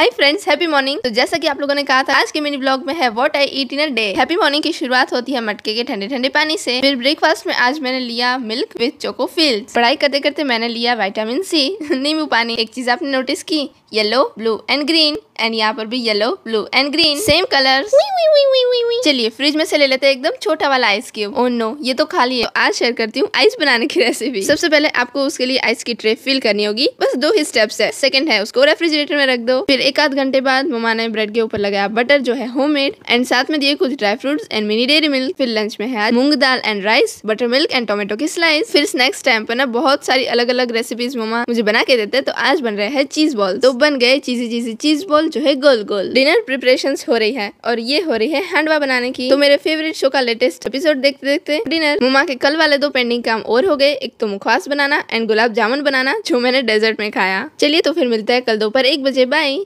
hi friends happy morning तो जैसा कि आप लोगों ने कहा था आज के मिनी ब्लॉग में है what I eat in a day happy morning की शुरुआत होती है मटके के ठंडे ठंडे पानी से फिर ब्रेकफास्ट में आज मैंने लिया मिल्क विद चोको फील्ड पढ़ाई करते करते मैंने लिया वाइटामिन सी नींबू पानी एक चीज आपने नोटिस की yellow blue and green and यहाँ पर भी yellow blue and green same colour चलिए फ्रिज में से ले लेते हैं एकदम छोटा वाला आइस क्यूब ओ नो ये तो खाली है तो आज शेयर करती हूँ आइस बनाने की रेसिपी सबसे पहले आपको उसके लिए आइस की ट्रे फिल करनी होगी बस दो ही स्टेप्स है सेकंड है उसको रेफ्रिजरेटर में रख दो फिर एक आध घंटे बाद ममा ने ब्रेड के ऊपर लगाया बटर जो है होम एंड साथ में दिए कुछ dry fruit and mini dairy milk फिर लंच में है मूंग दाल and rice buttermilk and tomato की स्लाइस फिर स्नैक्स टाइम पर ना बहुत सारी अलग अलग रेसिपीज ममा मुझे बना के देते तो आज बन रहे हैं चीज बॉल तो बन गए चीजी चीजी चीज बॉल जो है गोल गोल डिनर प्रिपरेशन हो रही है और ये हो रही है हंडवा बनाने की तो मेरे फेवरेट शो का लेटेस्ट एपिसोड देखते देखते डिनर मुमा के कल वाले दो पेंडिंग काम और हो गए एक तो मुखवास बनाना एंड गुलाब जामुन बनाना जो मैंने डेजर्ट में खाया चलिए तो फिर मिलता है कल दोपहर एक बजे बाय